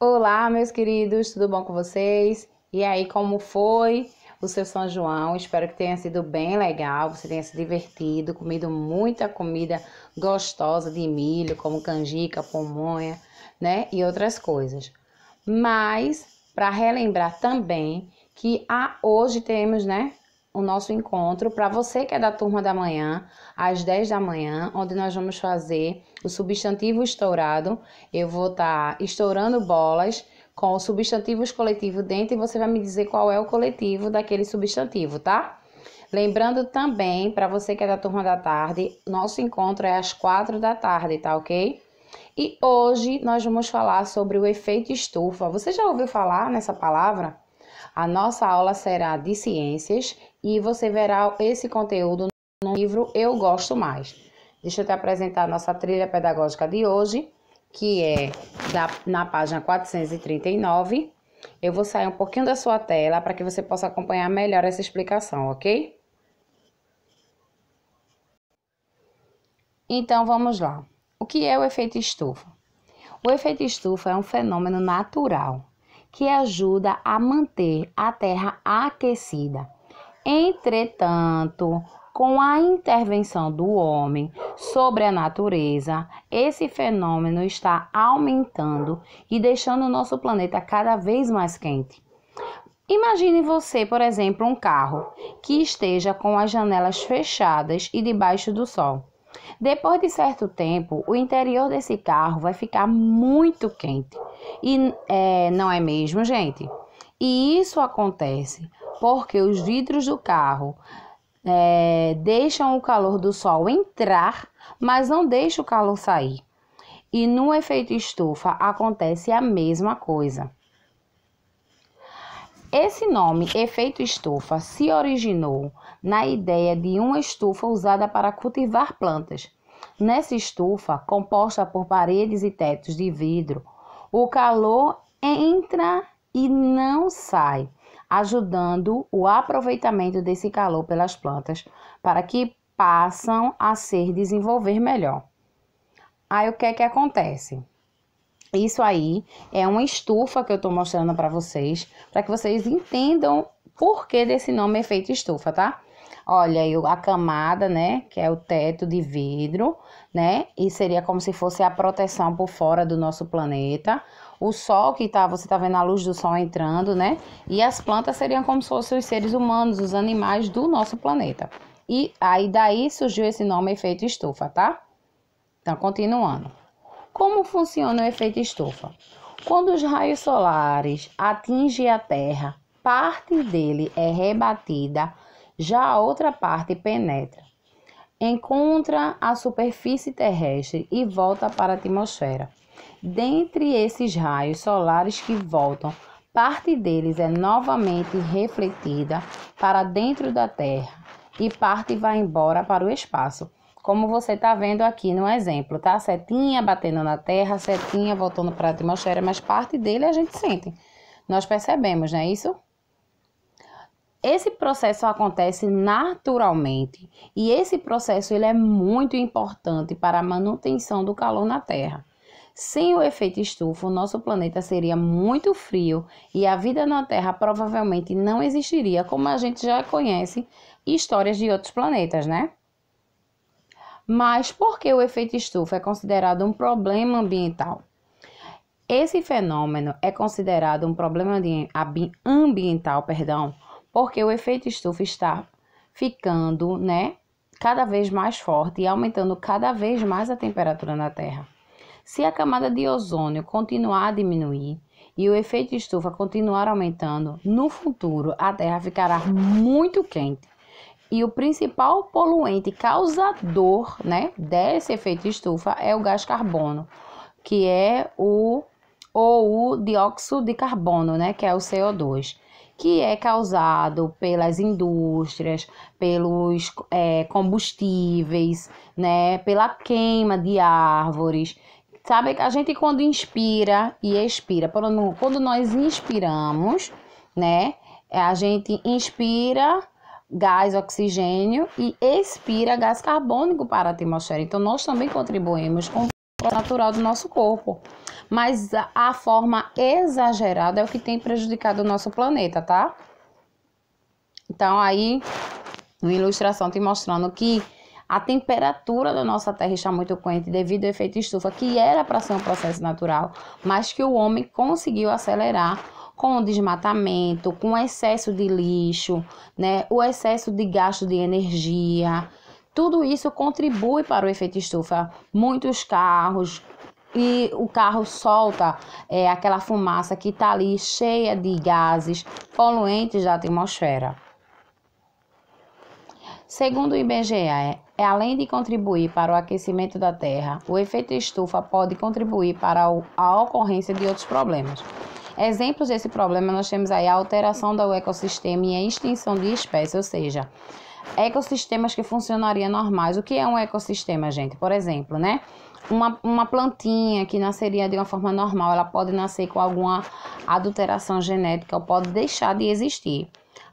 Olá, meus queridos, tudo bom com vocês? E aí, como foi o seu São João? Espero que tenha sido bem legal, você tenha se divertido, comido muita comida gostosa de milho, como canjica, pomonha, né? E outras coisas. Mas, para relembrar também que a, ah, hoje temos, né? o nosso encontro para você que é da turma da manhã, às 10 da manhã, onde nós vamos fazer o substantivo estourado. Eu vou estar tá estourando bolas com os substantivos coletivos dentro e você vai me dizer qual é o coletivo daquele substantivo, tá? Lembrando também, para você que é da turma da tarde, nosso encontro é às quatro da tarde, tá ok? E hoje nós vamos falar sobre o efeito estufa. Você já ouviu falar nessa palavra? A nossa aula será de ciências e você verá esse conteúdo no livro Eu Gosto Mais. Deixa eu te apresentar a nossa trilha pedagógica de hoje, que é da, na página 439. Eu vou sair um pouquinho da sua tela para que você possa acompanhar melhor essa explicação, ok? Então vamos lá. O que é o efeito estufa? O efeito estufa é um fenômeno natural que ajuda a manter a terra aquecida. Entretanto, com a intervenção do homem sobre a natureza, esse fenômeno está aumentando e deixando o nosso planeta cada vez mais quente. Imagine você, por exemplo, um carro que esteja com as janelas fechadas e debaixo do sol. Depois de certo tempo, o interior desse carro vai ficar muito quente. E é, não é mesmo, gente? E isso acontece porque os vidros do carro é, deixam o calor do sol entrar, mas não deixa o calor sair. E no efeito estufa acontece a mesma coisa. Esse nome, efeito estufa, se originou na ideia de uma estufa usada para cultivar plantas. Nessa estufa, composta por paredes e tetos de vidro, o calor entra e não sai, ajudando o aproveitamento desse calor pelas plantas para que passam a se desenvolver melhor. Aí o que é que acontece? Isso aí é uma estufa que eu estou mostrando para vocês, para que vocês entendam por que desse nome efeito é estufa, tá? Olha, aí a camada, né, que é o teto de vidro, né, e seria como se fosse a proteção por fora do nosso planeta. O sol que tá, você tá vendo a luz do sol entrando, né, e as plantas seriam como se fossem os seres humanos, os animais do nosso planeta. E aí daí surgiu esse nome efeito estufa, tá? Então, continuando. Como funciona o efeito estufa? Quando os raios solares atingem a Terra, parte dele é rebatida, já a outra parte penetra, encontra a superfície terrestre e volta para a atmosfera. Dentre esses raios solares que voltam, parte deles é novamente refletida para dentro da Terra e parte vai embora para o espaço, como você está vendo aqui no exemplo, tá? Setinha batendo na terra, setinha voltando para a atmosfera, mas parte dele a gente sente. Nós percebemos, não é isso? Esse processo acontece naturalmente e esse processo ele é muito importante para a manutenção do calor na Terra. Sem o efeito estufa, o nosso planeta seria muito frio e a vida na Terra provavelmente não existiria, como a gente já conhece histórias de outros planetas, né? Mas por que o efeito estufa é considerado um problema ambiental? Esse fenômeno é considerado um problema ambiental, perdão, porque o efeito estufa está ficando, né, cada vez mais forte e aumentando cada vez mais a temperatura na Terra. Se a camada de ozônio continuar a diminuir e o efeito estufa continuar aumentando, no futuro a Terra ficará muito quente. E o principal poluente causador né, desse efeito de estufa é o gás carbono, que é o ou o dióxido de carbono, né, que é o CO2, que é causado pelas indústrias, pelos é, combustíveis, né, pela queima de árvores. Sabe, a gente quando inspira e expira, quando nós inspiramos, né, a gente inspira gás oxigênio e expira gás carbônico para a atmosfera. Então, nós também contribuímos com o natural do nosso corpo. Mas a forma exagerada é o que tem prejudicado o nosso planeta, tá? Então, aí, uma ilustração te mostrando que a temperatura da nossa Terra está muito quente devido ao efeito estufa, que era para ser um processo natural, mas que o homem conseguiu acelerar com o desmatamento, com o excesso de lixo, né, o excesso de gasto de energia. Tudo isso contribui para o efeito estufa. Muitos carros, e o carro solta é, aquela fumaça que está ali cheia de gases poluentes da atmosfera. Segundo o IBGE, é, além de contribuir para o aquecimento da Terra, o efeito estufa pode contribuir para a ocorrência de outros problemas, Exemplos desse problema nós temos aí a alteração do ecossistema e a extinção de espécies, ou seja, ecossistemas que funcionariam normais. O que é um ecossistema, gente? Por exemplo, né? Uma, uma plantinha que nasceria de uma forma normal, ela pode nascer com alguma adulteração genética ou pode deixar de existir.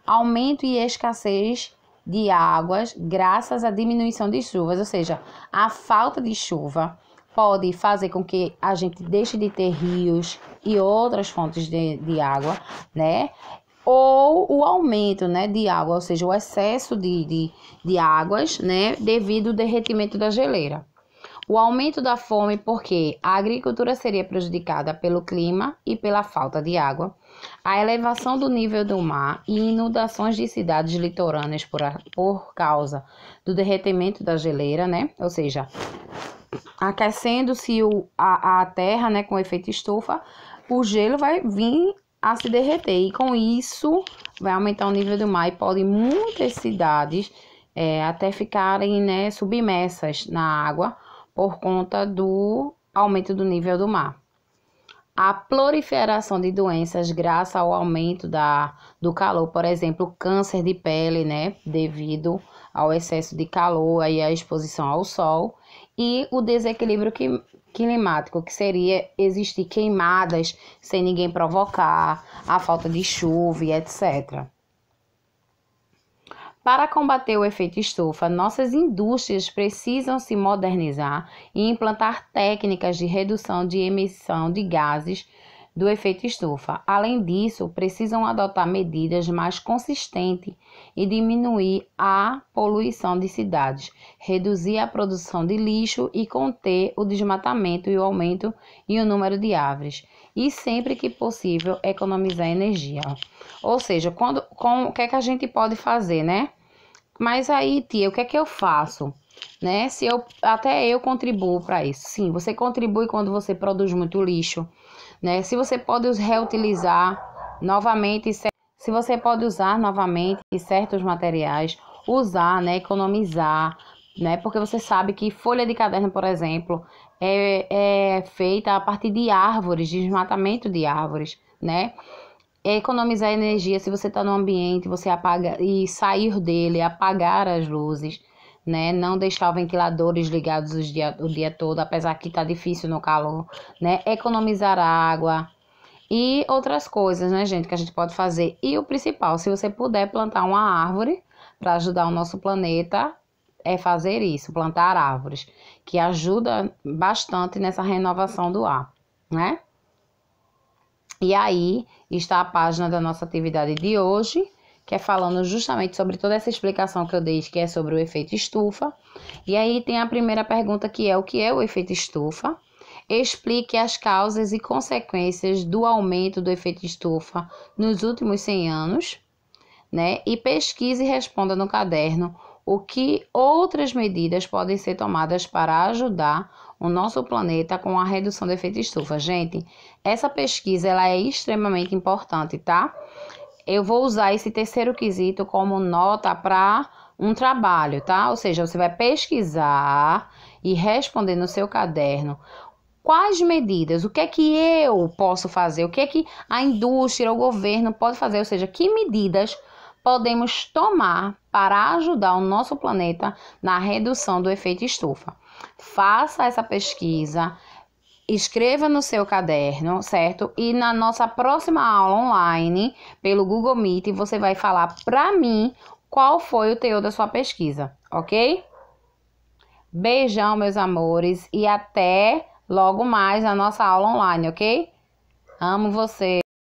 Aumento e escassez de águas graças à diminuição de chuvas, ou seja, a falta de chuva pode fazer com que a gente deixe de ter rios e outras fontes de, de água, né? Ou o aumento né, de água, ou seja, o excesso de, de, de águas, né? Devido ao derretimento da geleira. O aumento da fome, porque a agricultura seria prejudicada pelo clima e pela falta de água, a elevação do nível do mar e inundações de cidades litorâneas por, a, por causa do derretimento da geleira, né? Ou seja, aquecendo-se a, a terra, né, com efeito estufa, o gelo vai vir a se derreter. E com isso, vai aumentar o nível do mar e pode muitas cidades é, até ficarem né, submersas na água por conta do aumento do nível do mar. A proliferação de doenças graças ao aumento da, do calor, por exemplo, câncer de pele, né, devido ao excesso de calor e à exposição ao sol, e o desequilíbrio climático, que seria existir queimadas sem ninguém provocar, a falta de chuva e etc. Para combater o efeito estufa, nossas indústrias precisam se modernizar e implantar técnicas de redução de emissão de gases do efeito estufa. Além disso, precisam adotar medidas mais consistentes e diminuir a poluição de cidades, reduzir a produção de lixo e conter o desmatamento e o aumento e o número de árvores. E sempre que possível, economizar energia. Ou seja, quando, com, o que é que a gente pode fazer, né? Mas aí, tia, o que é que eu faço? Né? Se eu até eu contribuo para isso. Sim, você contribui quando você produz muito lixo né? Se você pode reutilizar novamente, se você pode usar novamente certos materiais, usar, né, economizar, né? Porque você sabe que folha de caderno, por exemplo, é, é feita a partir de árvores, desmatamento de árvores, né? economizar energia se você está no ambiente, você apaga e sair dele, apagar as luzes né? Não deixar ventiladores ligados o dia, o dia todo, apesar que tá difícil no calor, né? Economizar água e outras coisas, né, gente, que a gente pode fazer. E o principal, se você puder plantar uma árvore para ajudar o nosso planeta, é fazer isso, plantar árvores, que ajuda bastante nessa renovação do ar, né? E aí está a página da nossa atividade de hoje que é falando justamente sobre toda essa explicação que eu dei, que é sobre o efeito estufa. E aí tem a primeira pergunta que é o que é o efeito estufa? Explique as causas e consequências do aumento do efeito estufa nos últimos 100 anos, né? E pesquise e responda no caderno o que outras medidas podem ser tomadas para ajudar o nosso planeta com a redução do efeito estufa. Gente, essa pesquisa ela é extremamente importante, tá? eu vou usar esse terceiro quesito como nota para um trabalho, tá? Ou seja, você vai pesquisar e responder no seu caderno quais medidas, o que é que eu posso fazer, o que é que a indústria, o governo pode fazer, ou seja, que medidas podemos tomar para ajudar o nosso planeta na redução do efeito estufa. Faça essa pesquisa, escreva no seu caderno, certo? E na nossa próxima aula online, pelo Google Meet, você vai falar para mim qual foi o teor da sua pesquisa, ok? Beijão, meus amores, e até logo mais na nossa aula online, ok? Amo você.